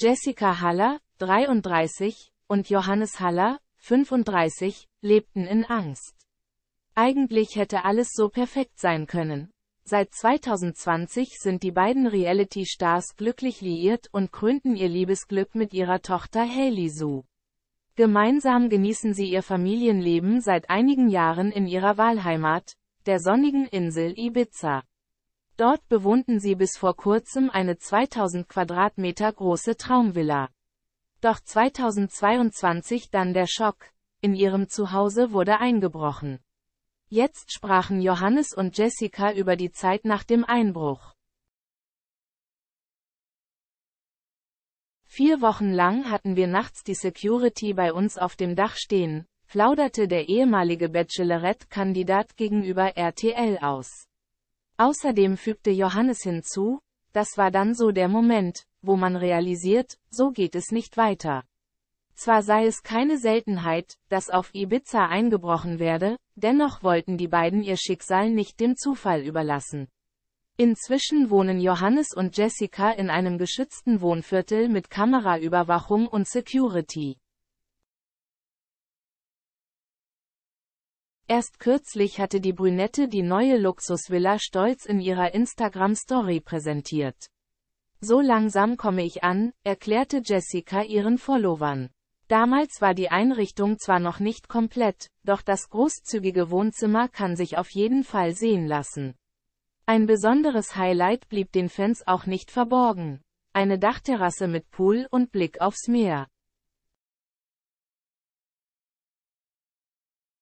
Jessica Haller, 33, und Johannes Haller, 35, lebten in Angst. Eigentlich hätte alles so perfekt sein können. Seit 2020 sind die beiden Reality-Stars glücklich liiert und krönten ihr Liebesglück mit ihrer Tochter Haley Sue. Gemeinsam genießen sie ihr Familienleben seit einigen Jahren in ihrer Wahlheimat, der sonnigen Insel Ibiza. Dort bewohnten sie bis vor kurzem eine 2000 Quadratmeter große Traumvilla. Doch 2022 dann der Schock. In ihrem Zuhause wurde eingebrochen. Jetzt sprachen Johannes und Jessica über die Zeit nach dem Einbruch. Vier Wochen lang hatten wir nachts die Security bei uns auf dem Dach stehen, plauderte der ehemalige Bachelorette-Kandidat gegenüber RTL aus. Außerdem fügte Johannes hinzu, das war dann so der Moment, wo man realisiert, so geht es nicht weiter. Zwar sei es keine Seltenheit, dass auf Ibiza eingebrochen werde, dennoch wollten die beiden ihr Schicksal nicht dem Zufall überlassen. Inzwischen wohnen Johannes und Jessica in einem geschützten Wohnviertel mit Kameraüberwachung und Security. Erst kürzlich hatte die Brünette die neue Luxusvilla stolz in ihrer Instagram-Story präsentiert. So langsam komme ich an, erklärte Jessica ihren Followern. Damals war die Einrichtung zwar noch nicht komplett, doch das großzügige Wohnzimmer kann sich auf jeden Fall sehen lassen. Ein besonderes Highlight blieb den Fans auch nicht verborgen. Eine Dachterrasse mit Pool und Blick aufs Meer.